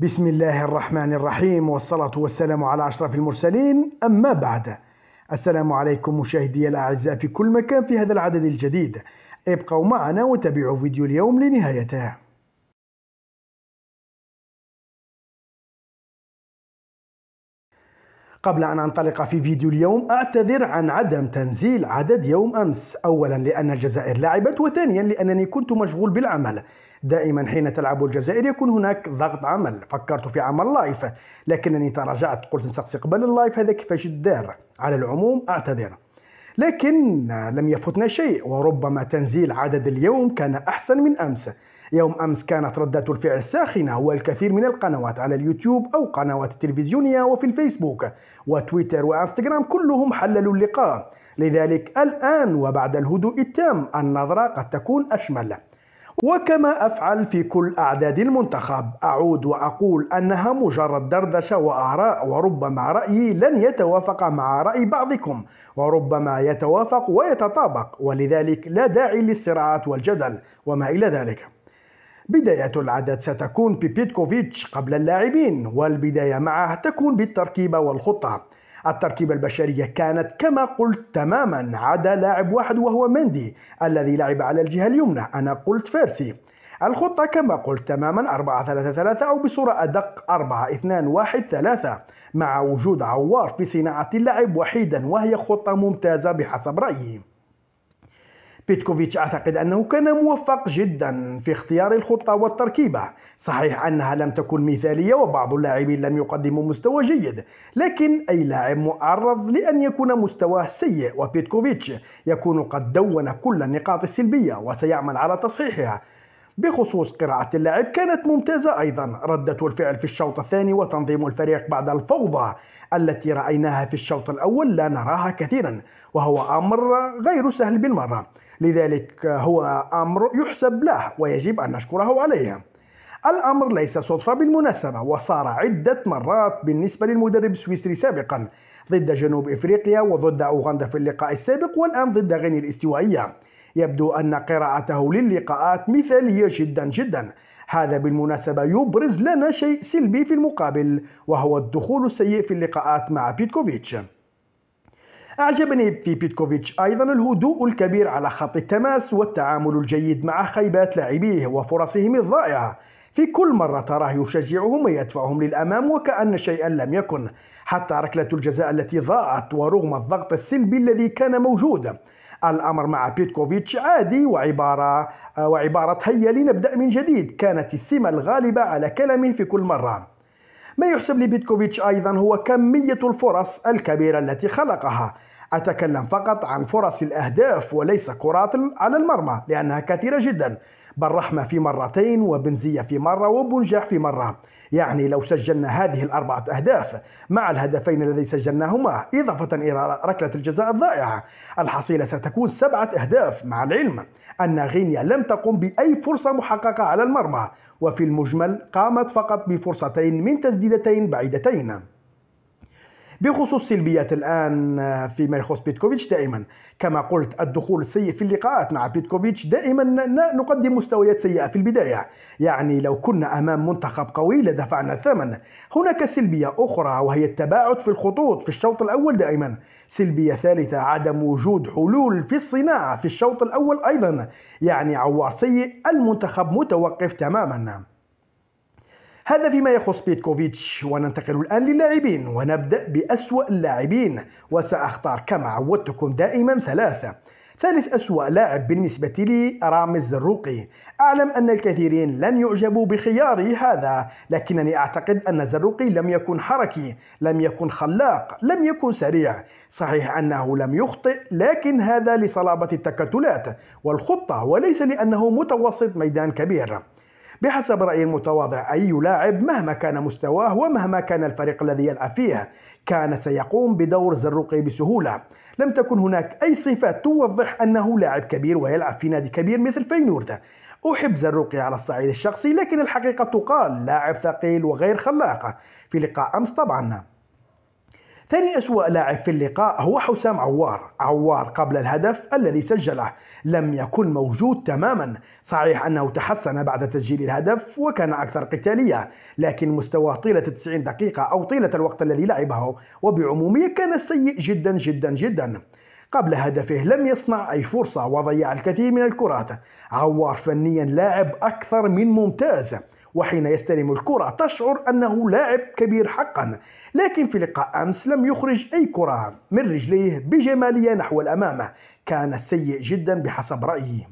بسم الله الرحمن الرحيم والصلاة والسلام على أشرف المرسلين أما بعد السلام عليكم مشاهدي الأعزاء في كل مكان في هذا العدد الجديد ابقوا معنا وتابعوا فيديو اليوم لنهايته قبل أن أنطلق في فيديو اليوم أعتذر عن عدم تنزيل عدد يوم أمس أولا لأن الجزائر لعبت وثانيا لأنني كنت مشغول بالعمل دائما حين تلعب الجزائر يكون هناك ضغط عمل فكرت في عمل لايف لكنني تراجعت قلت نسقسي قبل اللايف هذا كيفاش الدار على العموم أعتذر لكن لم يفوتنا شيء وربما تنزيل عدد اليوم كان أحسن من أمس يوم أمس كانت ردات الفعل ساخنة والكثير من القنوات على اليوتيوب أو قنوات التلفزيونية وفي الفيسبوك وتويتر وإنستغرام كلهم حللوا اللقاء لذلك الآن وبعد الهدوء التام النظرة قد تكون أشمل وكما أفعل في كل أعداد المنتخب أعود وأقول أنها مجرد دردشة وآراء وربما رأيي لن يتوافق مع رأي بعضكم وربما يتوافق ويتطابق ولذلك لا داعي للصراعات والجدل وما إلى ذلك بداية العدد ستكون ببيتكوفيتش قبل اللاعبين والبداية معه تكون بالتركيبة والخطة التركيبة البشرية كانت كما قلت تماما عدا لاعب واحد وهو مندي الذي لعب على الجهة اليمنى أنا قلت فيرسي الخطة كما قلت تماما 4 3 3 أو بصورة أدق 4 2 1 3 مع وجود عوار في صناعة اللعب وحيدا وهي خطة ممتازة بحسب رأيي بيتكوفيتش أعتقد أنه كان موفق جدا في اختيار الخطة والتركيبة صحيح أنها لم تكن مثالية وبعض اللاعبين لم يقدموا مستوى جيد لكن أي لاعب معرض لأن يكون مستواه سيء وبيتكوفيتش يكون قد دون كل النقاط السلبية وسيعمل على تصحيحها بخصوص قراءة اللعب كانت ممتازة أيضا ردة الفعل في الشوط الثاني وتنظيم الفريق بعد الفوضى التي رأيناها في الشوط الأول لا نراها كثيرا وهو أمر غير سهل بالمرة لذلك هو أمر يحسب له ويجب أن نشكره عليه الأمر ليس صدفة بالمناسبة وصار عدة مرات بالنسبة للمدرب السويسري سابقا ضد جنوب إفريقيا وضد أوغندا في اللقاء السابق والآن ضد غينيا الاستوائية يبدو أن قراءته للقاءات مثالية جدا جدا هذا بالمناسبة يبرز لنا شيء سلبي في المقابل وهو الدخول السيء في اللقاءات مع بيتكوفيتش أعجبني في بيتكوفيتش أيضا الهدوء الكبير على خط التماس والتعامل الجيد مع خيبات لاعبيه وفرصهم الضائعة في كل مرة تراه يشجعهم ويدفعهم للأمام وكأن شيئا لم يكن حتى ركلة الجزاء التي ضاعت ورغم الضغط السلبي الذي كان موجودا الأمر مع بيتكوفيتش عادي وعبارة آه، وعبارة هيا لنبدأ من جديد كانت السمة الغالبة على كلامه في كل مرة ما يحسب لبيتكوفيتش أيضا هو كمية الفرص الكبيرة التي خلقها أتكلم فقط عن فرص الأهداف وليس كرات على المرمى لأنها كثيرة جدا بالرحمة في مرتين وبنزية في مرة وبنجاح في مرة يعني لو سجلنا هذه الأربعة أهداف مع الهدفين الذي سجلناهما إضافة إلى ركلة الجزاء الضائعة الحصيلة ستكون سبعة أهداف مع العلم أن غينيا لم تقم بأي فرصة محققة على المرمى وفي المجمل قامت فقط بفرصتين من تسديدتين بعيدتين بخصوص سلبيات الآن آه، فيما يخص بيتكوفيتش دائما كما قلت الدخول السيء في اللقاءات مع بيتكوفيتش دائما نقدم مستويات سيئة في البداية يعني لو كنا أمام منتخب قوي لدفعنا الثمن هناك سلبية أخرى وهي التباعد في الخطوط في الشوط الأول دائما سلبية ثالثة عدم وجود حلول في الصناعة في الشوط الأول أيضا يعني عوار سيء المنتخب متوقف تماما هذا فيما يخص بيتكوفيتش وننتقل الآن للاعبين ونبدأ بأسوأ اللاعبين وسأختار كما عودتكم دائما ثلاثة ثالث أسوأ لاعب بالنسبة لي رامز زروقي أعلم أن الكثيرين لن يعجبوا بخياري هذا لكنني أعتقد أن زروقي لم يكن حركي لم يكن خلاق لم يكن سريع صحيح أنه لم يخطئ لكن هذا لصلابة التكتلات والخطة وليس لأنه متوسط ميدان كبير بحسب رأي المتواضع أي لاعب مهما كان مستواه ومهما كان الفريق الذي يلعب فيه كان سيقوم بدور زروقي بسهولة لم تكن هناك أي صفات توضح أنه لاعب كبير ويلعب في نادي كبير مثل فينورد أحب زروقي على الصعيد الشخصي لكن الحقيقة تقال لاعب ثقيل وغير خلاق في لقاء أمس طبعا ثاني أسوأ لاعب في اللقاء هو حسام عوار عوار قبل الهدف الذي سجله لم يكن موجود تماما صحيح أنه تحسن بعد تسجيل الهدف وكان أكثر قتالية لكن مستواه طيلة 90 دقيقة أو طيلة الوقت الذي لعبه وبعمومية كان سيء جدا جدا جدا قبل هدفه لم يصنع أي فرصة وضيع الكثير من الكرات عوار فنيا لاعب أكثر من ممتاز وحين يستلم الكرة تشعر أنه لاعب كبير حقا لكن في لقاء أمس لم يخرج أي كرة من رجليه بجمالية نحو الأمام كان سيء جدا بحسب رأيي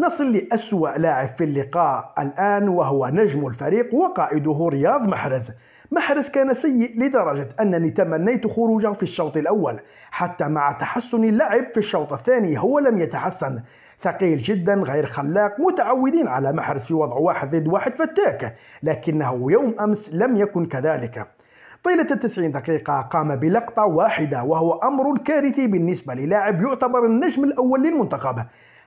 نصل لأسوأ لاعب في اللقاء الآن وهو نجم الفريق وقائده رياض محرز محرز كان سيء لدرجة أنني تمنيت خروجه في الشوط الأول حتى مع تحسن اللعب في الشوط الثاني هو لم يتحسن ثقيل جدا غير خلاق متعودين على محرز في وضع واحد ضد واحد فتاك لكنه يوم أمس لم يكن كذلك طيلة التسعين دقيقة قام بلقطة واحدة وهو أمر كارثي بالنسبة للاعب يعتبر النجم الأول للمنتخب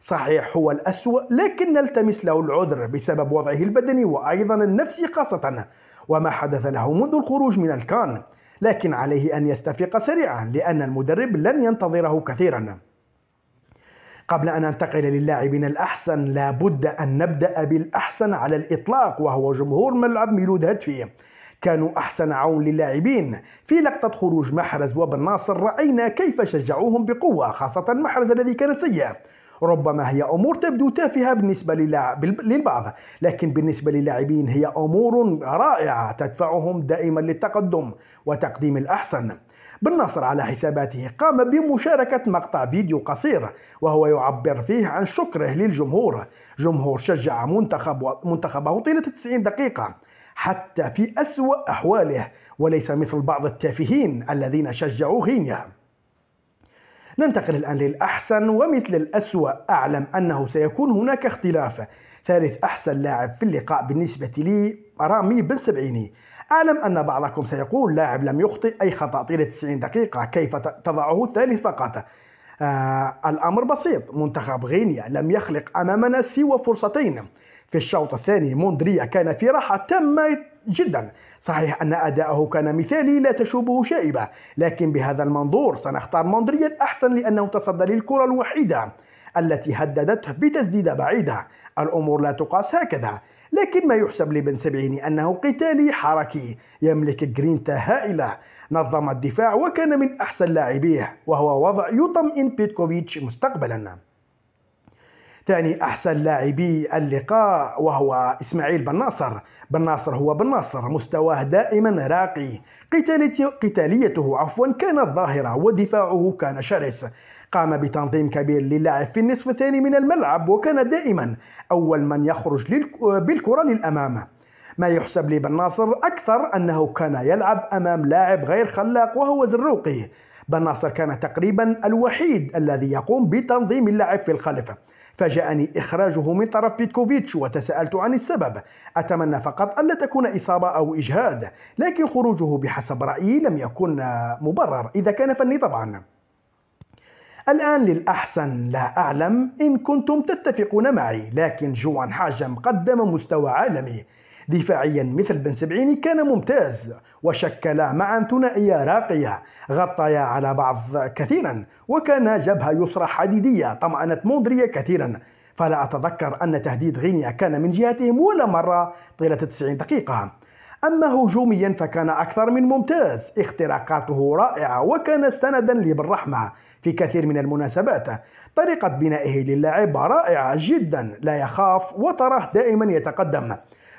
صحيح هو الأسوأ لكن نلتمس له العذر بسبب وضعه البدني وأيضا النفسي خاصة وما حدث له منذ الخروج من الكان لكن عليه أن يستفيق سريعا لأن المدرب لن ينتظره كثيرا قبل أن ننتقل للاعبين الأحسن لابد أن نبدأ بالأحسن على الإطلاق وهو جمهور ملعب ميلود هدفي كانوا أحسن عون للاعبين في لقطة خروج محرز وبن ناصر رأينا كيف شجعوهم بقوة خاصة محرز الذي كان سيئا ربما هي أمور تبدو تافهة بالنسبة للبعض لكن بالنسبة للاعبين هي أمور رائعة تدفعهم دائما للتقدم وتقديم الأحسن بالنصر على حساباته قام بمشاركة مقطع فيديو قصير وهو يعبر فيه عن شكره للجمهور جمهور شجع منتخب منتخبه طيلة 90 دقيقة حتى في أسوأ أحواله وليس مثل بعض التافهين الذين شجعوا غينيا ننتقل الآن للأحسن ومثل الأسوأ أعلم أنه سيكون هناك اختلاف ثالث أحسن لاعب في اللقاء بالنسبة لي رامي بن سبعيني أعلم أن بعضكم سيقول لاعب لم يخطئ أي خطأ طيلة 90 دقيقة كيف تضعه الثالث فقط آه الأمر بسيط منتخب غينيا لم يخلق أمامنا سوى فرصتين في الشوط الثاني موندريا كان في راحة تم جدا صحيح أن أداءه كان مثالي لا تشوبه شائبة لكن بهذا المنظور سنختار موندريال أحسن لأنه تصدى للكرة الوحيدة التي هددته بتسديدة بعيدة الأمور لا تقاس هكذا لكن ما يحسب لبن سبعيني أنه قتالي حركي يملك جرينتا هائلة نظم الدفاع وكان من أحسن لاعبيه وهو وضع يطمئن بيتكوفيتش مستقبلاً ثاني أحسن لاعبي اللقاء وهو إسماعيل بن ناصر بن ناصر هو بن ناصر مستواه دائما راقي قتاليته عفوا كانت ظاهرة ودفاعه كان شرس قام بتنظيم كبير للاعب في النصف الثاني من الملعب وكان دائما أول من يخرج بالكرة للأمام ما يحسب لبن ناصر أكثر أنه كان يلعب أمام لاعب غير خلاق وهو زروقي بن ناصر كان تقريبا الوحيد الذي يقوم بتنظيم اللعب في الخلف فجاءني إخراجه من طرف بيتكوفيتش وتساءلت عن السبب أتمنى فقط أن لا تكون إصابة أو إجهاد لكن خروجه بحسب رأيي لم يكن مبرر إذا كان فني طبعا الآن للأحسن لا أعلم إن كنتم تتفقون معي لكن جوان حاجم قدم مستوى عالمي دفاعيا مثل بن سبعيني كان ممتاز وشكلا معا ثنائية راقية غطيا على بعض كثيرا وكان جبهة يسرى حديدية طمأنت مودريا كثيرا فلا أتذكر أن تهديد غينيا كان من جهتهم ولا مرة طيلة 90 دقيقة أما هجوميا فكان أكثر من ممتاز اختراقاته رائعة وكان سندا لبالرحمة في كثير من المناسبات طريقة بنائه للعب رائعة جدا لا يخاف وتراه دائما يتقدم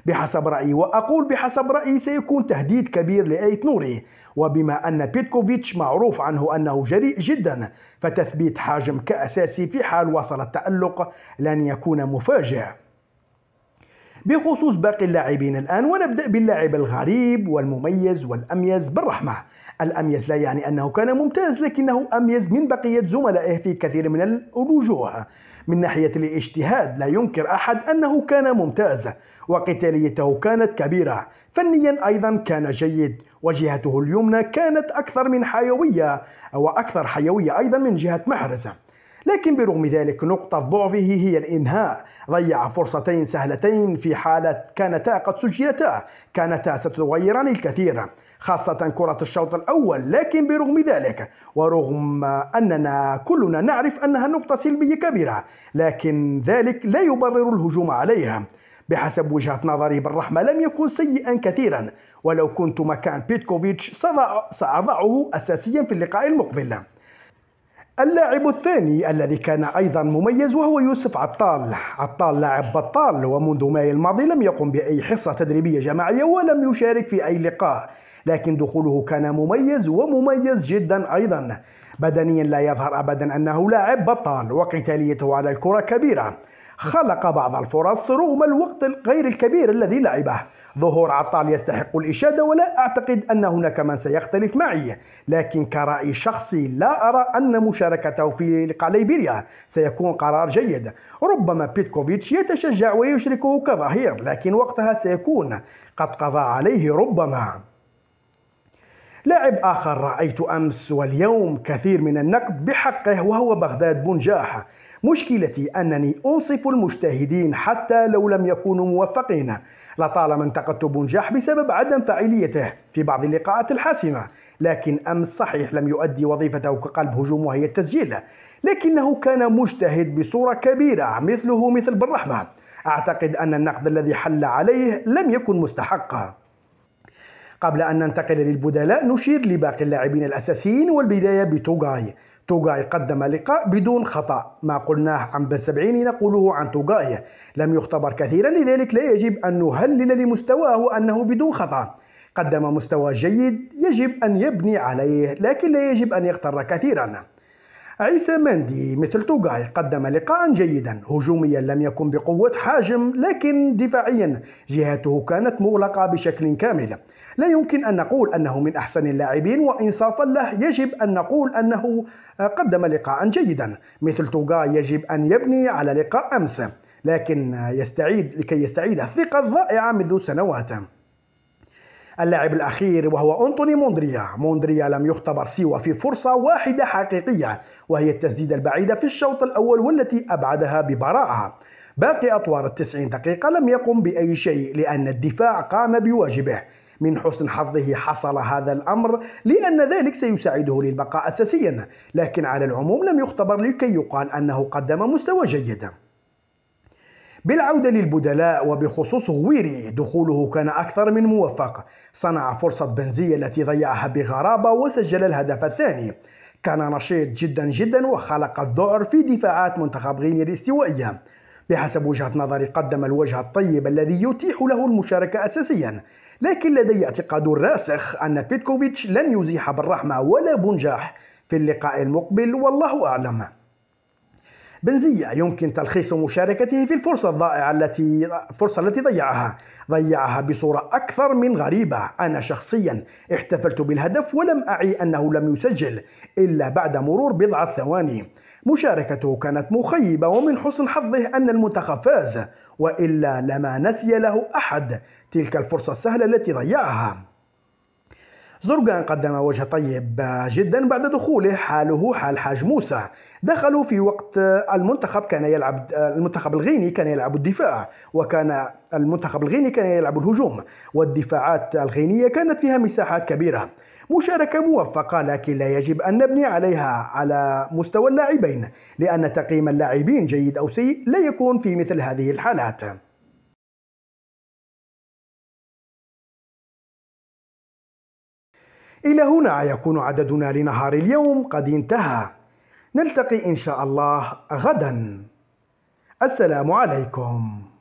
بحسب رأيي وأقول بحسب رأيي سيكون تهديد كبير لأيت نوري وبما أن بيتكوفيتش معروف عنه أنه جريء جدا فتثبيت حاجم كأساسي في حال وصل التألق لن يكون مفاجئ بخصوص باقي اللاعبين الآن ونبدأ باللاعب الغريب والمميز والأميز بالرحمة الأميز لا يعني أنه كان ممتاز لكنه أميز من بقية زملائه في كثير من الوجوه من ناحية الاجتهاد لا ينكر أحد أنه كان ممتاز وقتاليته كانت كبيرة فنيا أيضا كان جيد وجهته اليمنى كانت أكثر من حيوية وأكثر حيوية أيضا من جهة محرزه لكن برغم ذلك نقطة ضعفه هي الإنهاء ضيع فرصتين سهلتين في حالة كانتا قد سجلتا كانتا ستغيران الكثير خاصة كرة الشوط الأول لكن برغم ذلك ورغم أننا كلنا نعرف أنها نقطة سلبية كبيرة لكن ذلك لا يبرر الهجوم عليها بحسب وجهة نظري بالرحمة لم يكن سيئا كثيرا ولو كنت مكان بيتكوفيتش سأضعه أساسيا في اللقاء المقبل اللاعب الثاني الذي كان أيضا مميز وهو يوسف عطال عطال لاعب بطال ومنذ ماي الماضي لم يقم بأي حصة تدريبية جماعية ولم يشارك في أي لقاء لكن دخوله كان مميز ومميز جدا أيضا بدنيا لا يظهر أبدا أنه لاعب بطال وقتاليته على الكرة كبيرة خلق بعض الفرص رغم الوقت غير الكبير الذي لعبه ظهور عطال يستحق الإشادة ولا أعتقد أن هناك من سيختلف معي لكن كرأي شخصي لا أرى أن مشاركته في لقاء ليبيريا سيكون قرار جيد ربما بيتكوفيتش يتشجع ويشركه كظهير لكن وقتها سيكون قد قضى عليه ربما لاعب آخر رأيت أمس واليوم كثير من النقد بحقه وهو بغداد بنجاحة مشكلتي أنني أنصف المجتهدين حتى لو لم يكونوا موفقين لطالما انتقدت بنجاح بسبب عدم فاعليته في بعض اللقاءات الحاسمة لكن أمس صحيح لم يؤدي وظيفته كقلب هجوم وهي التسجيل لكنه كان مجتهد بصورة كبيرة مثله مثل بالرحمة أعتقد أن النقد الذي حل عليه لم يكن مستحقا قبل أن ننتقل للبدلاء نشير لباقي اللاعبين الأساسيين والبداية بتوغاي توغاي قدم لقاء بدون خطأ ما قلناه عن بالسبعين نقوله عن توغاي لم يختبر كثيرا لذلك لا يجب أن نهلل لمستواه أنه بدون خطأ قدم مستوى جيد يجب أن يبني عليه لكن لا يجب أن يغتر كثيرا عيسى مندي مثل توغاي قدم لقاء جيدا هجوميا لم يكن بقوة حاجم لكن دفاعيا جهته كانت مغلقة بشكل كامل لا يمكن أن نقول أنه من أحسن اللاعبين وإنصافا له يجب أن نقول أنه قدم لقاء جيدا مثل توغاي يجب أن يبني على لقاء أمس لكن يستعيد لكي يستعيد الثقة الضائعة منذ سنوات اللاعب الأخير وهو أنطوني موندريا موندريا لم يختبر سوى في فرصة واحدة حقيقية وهي التسديدة البعيدة في الشوط الأول والتي أبعدها ببراءة باقي أطوار التسعين دقيقة لم يقم بأي شيء لأن الدفاع قام بواجبه من حسن حظه حصل هذا الأمر لأن ذلك سيساعده للبقاء أساسيا لكن على العموم لم يختبر لكي يقال أنه قدم مستوى جيد بالعودة للبدلاء وبخصوص غويري دخوله كان أكثر من موفق صنع فرصة بنزية التي ضيعها بغرابة وسجل الهدف الثاني كان نشيط جدا جدا وخلق الذعر في دفاعات منتخب غينيا الاستوائية بحسب وجهة نظري قدم الوجه الطيب الذي يتيح له المشاركة أساسيا لكن لدي اعتقاد راسخ أن بيتكوفيتش لن يزيح بالرحمة ولا بنجاح في اللقاء المقبل والله أعلم بنزية يمكن تلخيص مشاركته في الفرصة الضائعة التي الفرصة التي ضيعها ضيعها بصورة أكثر من غريبة أنا شخصيا احتفلت بالهدف ولم أعي أنه لم يسجل إلا بعد مرور بضعة ثواني مشاركته كانت مخيبة ومن حسن حظه أن المنتخب فاز وإلا لما نسي له أحد تلك الفرصة السهلة التي ضيعها زرقان قدم وجه طيب جدا بعد دخوله حاله حال حاج موسى دخلوا في وقت المنتخب كان يلعب المنتخب الغيني كان يلعب الدفاع وكان المنتخب الغيني كان يلعب الهجوم والدفاعات الغينية كانت فيها مساحات كبيرة مشاركة موفقة لكن لا يجب أن نبني عليها على مستوى اللاعبين لأن تقييم اللاعبين جيد أو سيء لا يكون في مثل هذه الحالات إلى هنا يكون عددنا لنهار اليوم قد انتهى نلتقي إن شاء الله غدا السلام عليكم